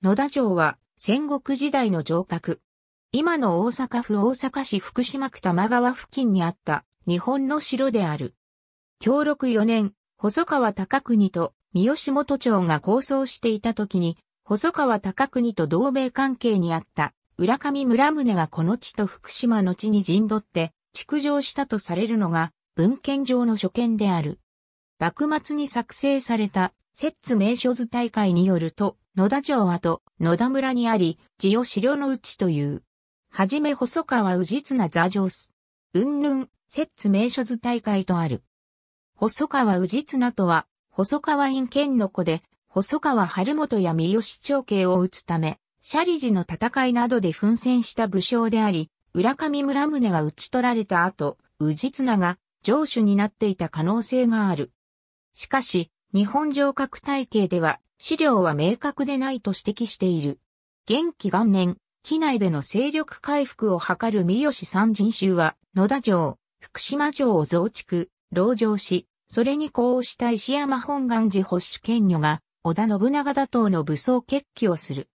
野田城は戦国時代の城郭。今の大阪府大阪市福島区玉川付近にあった日本の城である。協力4年、細川隆国と三好元町が構想していた時に、細川隆国と同盟関係にあった浦上村宗がこの地と福島の地に陣取って築城したとされるのが文献上の所見である。幕末に作成された摂津名所図大会によると、野田城跡、野田村にあり、地を資料のうちという。はじめ細川氏綱座上す。うんぬん、摂名所図大会とある。細川氏綱とは、細川院県の子で、細川晴元や三好長慶を打つため、シャリの戦いなどで奮戦した武将であり、浦上村宗が討ち取られた後、氏綱が城主になっていた可能性がある。しかし、日本城郭体系では資料は明確でないと指摘している。元気元年、機内での勢力回復を図る三好三人衆は、野田城、福島城を増築、籠城し、それに呼応した石山本願寺保守権女が、織田信長打倒の武装決起をする。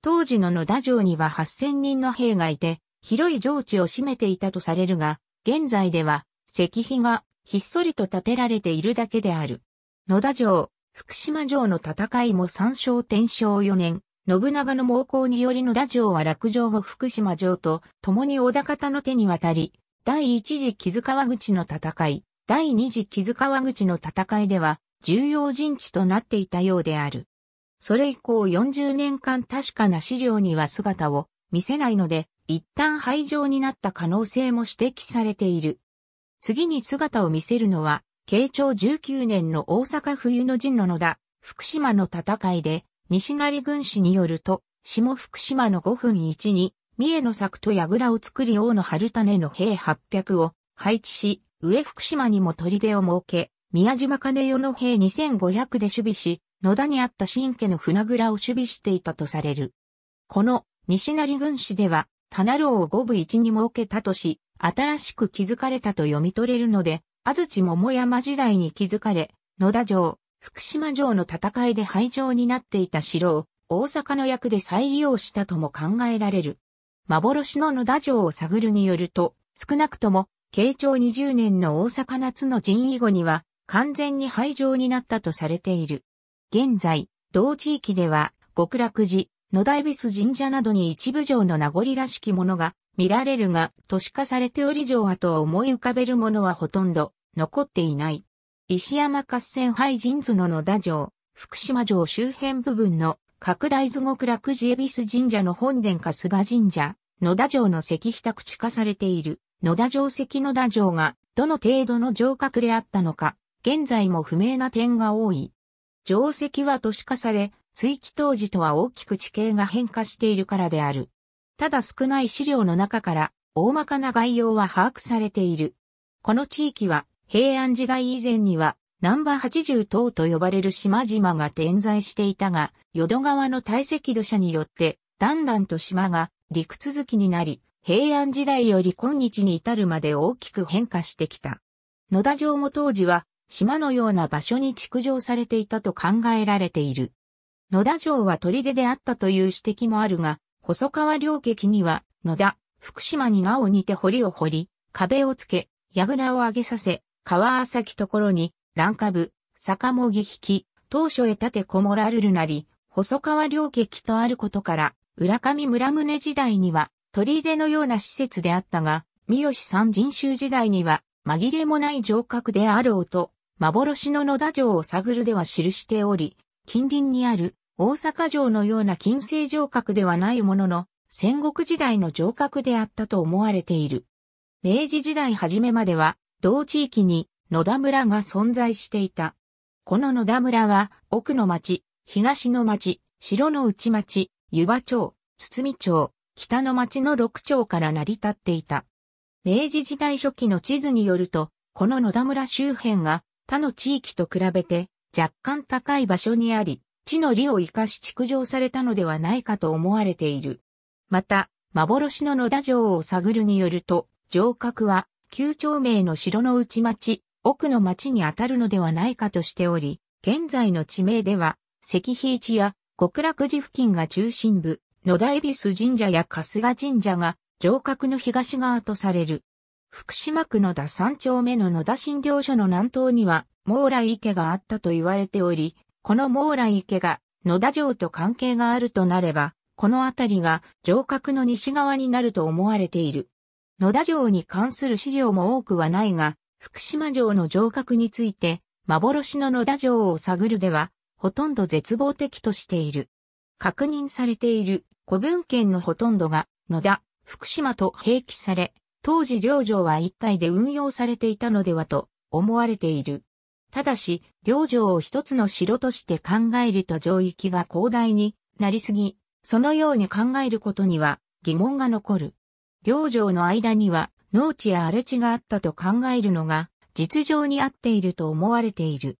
当時の野田城には8000人の兵がいて、広い城地を占めていたとされるが、現在では石碑がひっそりと建てられているだけである。野田城、福島城の戦いも三勝天勝4年、信長の猛攻によりの田城は落城後福島城と共に小田方の手に渡り、第一次木津川口の戦い、第二次木津川口の戦いでは重要陣地となっていたようである。それ以降40年間確かな資料には姿を見せないので、一旦廃城になった可能性も指摘されている。次に姿を見せるのは、慶長19年の大阪冬の陣の野田、福島の戦いで、西成軍師によると、下福島の5分1に、三重の作と櫓を作り王の春種の兵800を配置し、上福島にも砦を設け、宮島金代の兵2500で守備し、野田にあった新家の船蔵を守備していたとされる。この西成軍師では、棚郎を五部一に設けたとし、新しく築かれたと読み取れるので、安土桃山時代に築かれ、野田城、福島城の戦いで廃城になっていた城を大阪の役で再利用したとも考えられる。幻の野田城を探るによると、少なくとも、慶長20年の大阪夏の陣以後には、完全に廃城になったとされている。現在、同地域では、極楽寺、野田恵比寿神社などに一部城の名残らしきものが見られるが都市化されており城跡を思い浮かべるものはほとんど残っていない。石山合戦廃神図の野田城、福島城周辺部分の拡大図極楽寺恵比寿神社の本殿か菅神社、野田城の石碑宅地化されている野田城石野田城がどの程度の城郭であったのか、現在も不明な点が多い。城石は都市化され、追記当時とは大きく地形が変化しているからである。ただ少ない資料の中から大まかな概要は把握されている。この地域は平安時代以前には南波八十島と呼ばれる島々が点在していたが、淀川の堆積土砂によってだんだんと島が陸続きになり、平安時代より今日に至るまで大きく変化してきた。野田城も当時は島のような場所に築城されていたと考えられている。野田城は砦であったという指摘もあるが、細川両劇には、野田、福島に名を似て堀を掘り、壁をつけ、櫓を上げさせ、川浅きところに、乱下部、坂もぎ引き、当初へ立てこもらるるなり、細川両劇とあることから、浦上村宗時代には、鳥出のような施設であったが、三好三人衆時代には、紛れもない城郭であろうと、幻の野田城を探るでは記しており、近隣にある大阪城のような近世城郭ではないものの、戦国時代の城郭であったと思われている。明治時代初めまでは、同地域に野田村が存在していた。この野田村は、奥の町、東の町、城の内町、湯葉町、堤町、北の町の六町から成り立っていた。明治時代初期の地図によると、この野田村周辺が他の地域と比べて若干高い場所にあり、地の利を生かし築城されたのではないかと思われている。また、幻の野田城を探るによると、城郭は、旧町名の城の内町、奥の町にあたるのではないかとしており、現在の地名では、石碑地や極楽寺付近が中心部、野田恵比寿神社や春日神社が城郭の東側とされる。福島区野田三丁目の野田診療所の南東には、毛来池があったと言われており、この網来池が野田城と関係があるとなれば、この辺りが城郭の西側になると思われている。野田城に関する資料も多くはないが、福島城の城郭について、幻の野田城を探るでは、ほとんど絶望的としている。確認されている古文献のほとんどが、野田、福島と併記され、当時両城は一体で運用されていたのではと思われている。ただし、領城を一つの城として考えると城域が広大になりすぎ、そのように考えることには疑問が残る。領城の間には農地や荒れ地があったと考えるのが実情に合っていると思われている。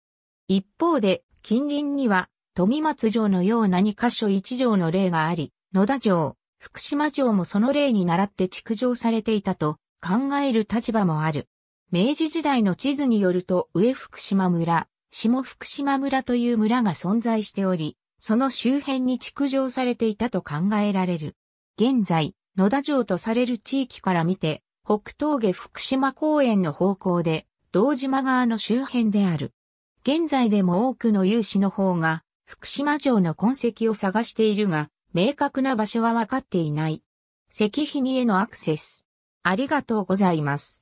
一方で近隣には富松城のような2カ所1城の例があり、野田城、福島城もその例に倣って築城されていたと考える立場もある。明治時代の地図によると上福島村、下福島村という村が存在しており、その周辺に築城されていたと考えられる。現在、野田城とされる地域から見て、北峠福島公園の方向で、道島側の周辺である。現在でも多くの有志の方が、福島城の痕跡を探しているが、明確な場所はわかっていない。石碑にへのアクセス。ありがとうございます。